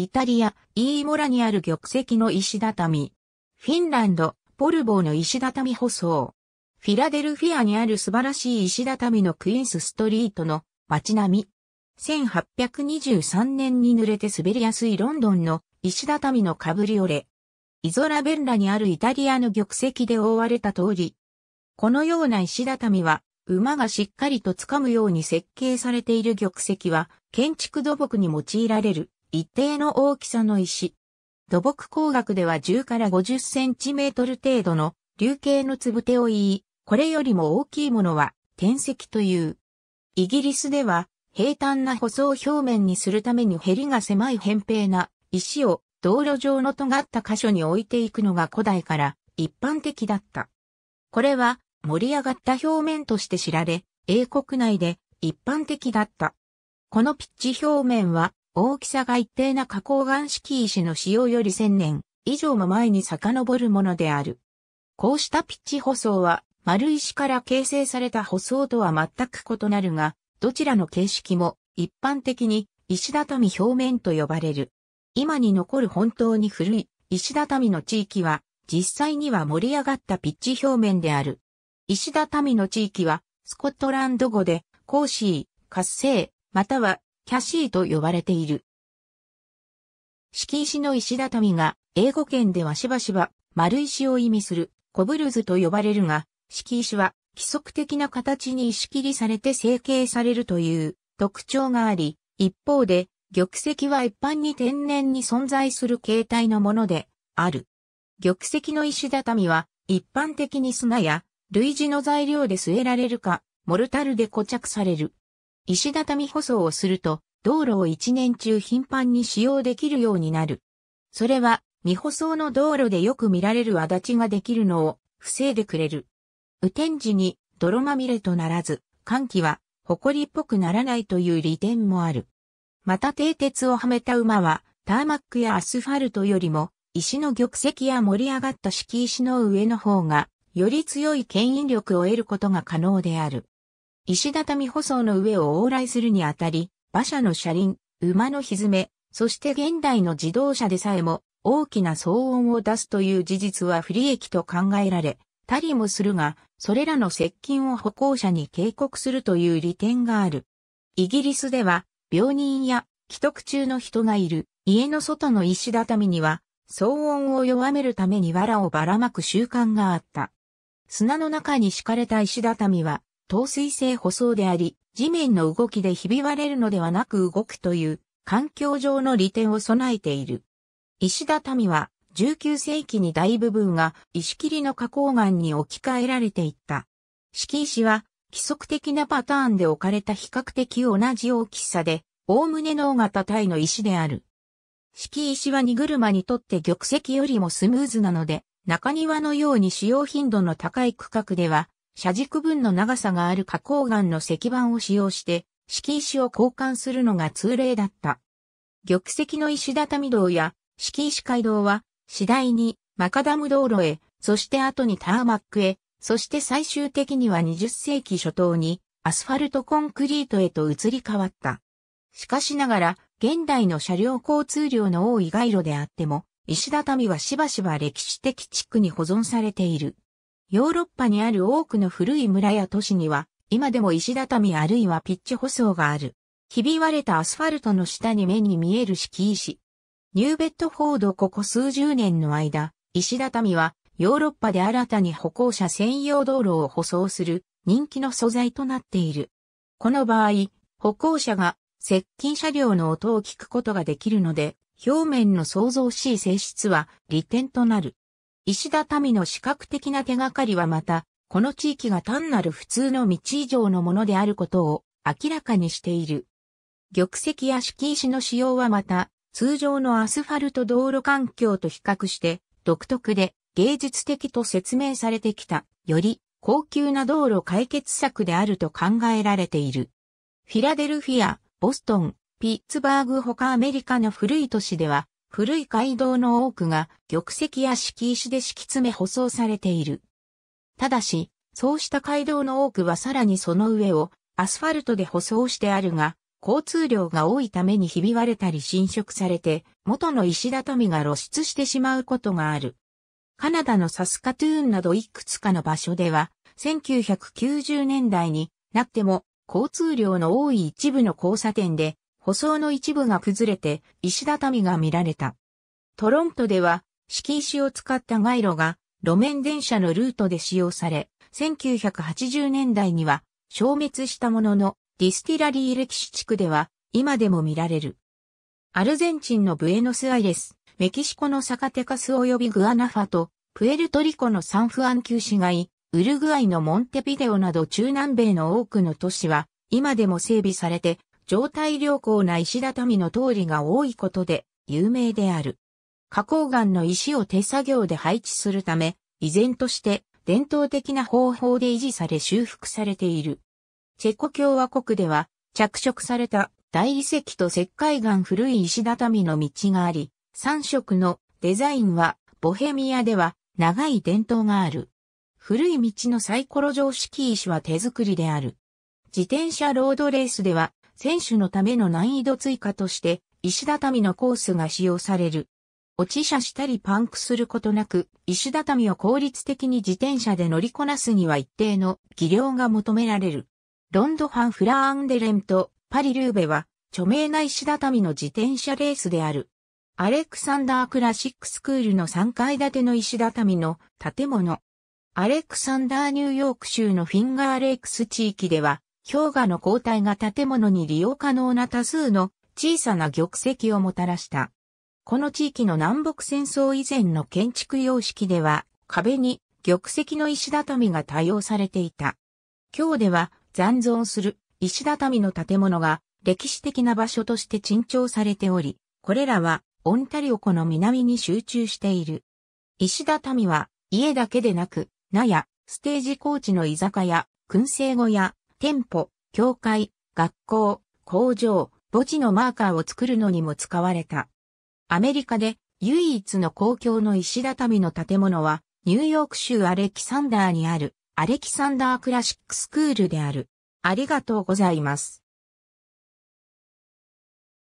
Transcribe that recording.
イタリア、イーモラにある玉石の石畳。フィンランド、ポルボーの石畳舗装。フィラデルフィアにある素晴らしい石畳のクイーンスストリートの街並み。1823年に濡れて滑りやすいロンドンの石畳のカブリオレ。イゾラベンラにあるイタリアの玉石で覆われた通り。このような石畳は、馬がしっかりと掴むように設計されている玉石は、建築土木に用いられる。一定の大きさの石。土木工学では10から50センチメートル程度の流形の粒手を言い、これよりも大きいものは天石という。イギリスでは平坦な舗装表面にするためにヘリが狭い扁平な石を道路上の尖った箇所に置いていくのが古代から一般的だった。これは盛り上がった表面として知られ、英国内で一般的だった。このピッチ表面は大きさが一定な花崗岩式石の使用より1000年以上も前に遡るものである。こうしたピッチ舗装は丸石から形成された舗装とは全く異なるが、どちらの形式も一般的に石畳表面と呼ばれる。今に残る本当に古い石畳の地域は実際には盛り上がったピッチ表面である。石畳の地域はスコットランド語でコーシー、活性、またはキャシーと呼ばれている。敷石の石畳が、英語圏ではしばしば、丸石を意味する、コブルズと呼ばれるが、敷石は、規則的な形に石切りされて成形されるという特徴があり、一方で、玉石は一般に天然に存在する形態のものである。玉石の石畳は、一般的に砂や類似の材料で据えられるか、モルタルで固着される。石畳舗装をすると、道路を一年中頻繁に使用できるようになる。それは、未舗装の道路でよく見られる足立ができるのを防いでくれる。雨天時に泥まみれとならず、寒気は埃っぽくならないという利点もある。また蹄鉄をはめた馬は、ターマックやアスファルトよりも、石の玉石や盛り上がった敷石の上の方が、より強い牽引力を得ることが可能である。石畳舗装の上を往来するにあたり、馬車の車輪、馬のひめ、そして現代の自動車でさえも大きな騒音を出すという事実は不利益と考えられ、たりもするが、それらの接近を歩行者に警告するという利点がある。イギリスでは、病人や既得中の人がいる家の外の石畳には、騒音を弱めるために藁をばらまく習慣があった。砂の中に敷かれた石畳は、透水性舗装であり、地面の動きでひび割れるのではなく動くという環境上の利点を備えている。石畳は19世紀に大部分が石切りの花崗岩に置き換えられていった。敷石は規則的なパターンで置かれた比較的同じ大きさで、おおむねの大型体の石である。敷石は荷車にとって玉石よりもスムーズなので、中庭のように使用頻度の高い区画では車軸分の長さがある花崗岩の石板を使用して、敷石を交換するのが通例だった。玉石の石畳道や敷石街道は次第にマカダム道路へ、そして後にターマックへ、そして最終的には20世紀初頭にアスファルトコンクリートへと移り変わった。しかしながら、現代の車両交通量の多い街路であっても、石畳はしばしば歴史的地区に保存されている。ヨーロッパにある多くの古い村や都市には、今でも石畳あるいはピッチ舗装がある。ひび割れたアスファルトの下に目に見える敷石。ニューベッドフォードここ数十年の間、石畳はヨーロッパで新たに歩行者専用道路を舗装する人気の素材となっている。この場合、歩行者が接近車両の音を聞くことができるので、表面の創造しい性質は利点となる。石田民の視覚的な手がかりはまた、この地域が単なる普通の道以上のものであることを明らかにしている。玉石や敷石の使用はまた、通常のアスファルト道路環境と比較して、独特で芸術的と説明されてきた、より高級な道路解決策であると考えられている。フィラデルフィア、ボストン、ピッツバーグ他アメリカの古い都市では、古い街道の多くが玉石や敷石で敷き詰め舗装されている。ただし、そうした街道の多くはさらにその上をアスファルトで舗装してあるが、交通量が多いためにひび割れたり侵食されて、元の石畳が露出してしまうことがある。カナダのサスカトゥーンなどいくつかの場所では、1990年代になっても交通量の多い一部の交差点で舗装の一部が崩れて石畳が見られた。トロントでは敷石を使った街路が路面電車のルートで使用され、1980年代には消滅したもののディスティラリー歴史地区では今でも見られる。アルゼンチンのブエノスアイレス、メキシコのサカテカス及びグアナファと、プエルトリコのサンフアン旧市街、ウルグアイのモンテビデオなど中南米の多くの都市は今でも整備されて状態良好な石畳の通りが多いことで有名である。花崗岩の石を手作業で配置するため、依然として伝統的な方法で維持され修復されている。チェコ共和国では着色された大理石と石灰岩古い石畳の道があり、3色のデザインはボヘミアでは長い伝統がある。古い道のサイコロ常識石は手作りである。自転車ロードレースでは選手のための難易度追加として、石畳のコースが使用される。落ち車したりパンクすることなく、石畳を効率的に自転車で乗りこなすには一定の技量が求められる。ロンドファン・フラーンデレンとパリ・ルーベは著名な石畳の自転車レースである。アレクサンダー・クラシックスクールの3階建ての石畳の建物。アレクサンダー・ニューヨーク州のフィンガーレイクス地域では氷河の交代が建物に利用可能な多数の小さな玉石をもたらした。この地域の南北戦争以前の建築様式では壁に玉石の石畳が多用されていた。今日では残存する石畳の建物が歴史的な場所として珍重されており、これらはオンタリオ湖の南に集中している。石畳は家だけでなく、納屋、ステージコーチの居酒屋、燻製小屋、店舗、教会、学校、工場、墓地のマーカーを作るのにも使われた。アメリカで唯一の公共の石畳の建物は、ニューヨーク州アレキサンダーにある、アレキサンダークラシックスクールである。ありがとうございます。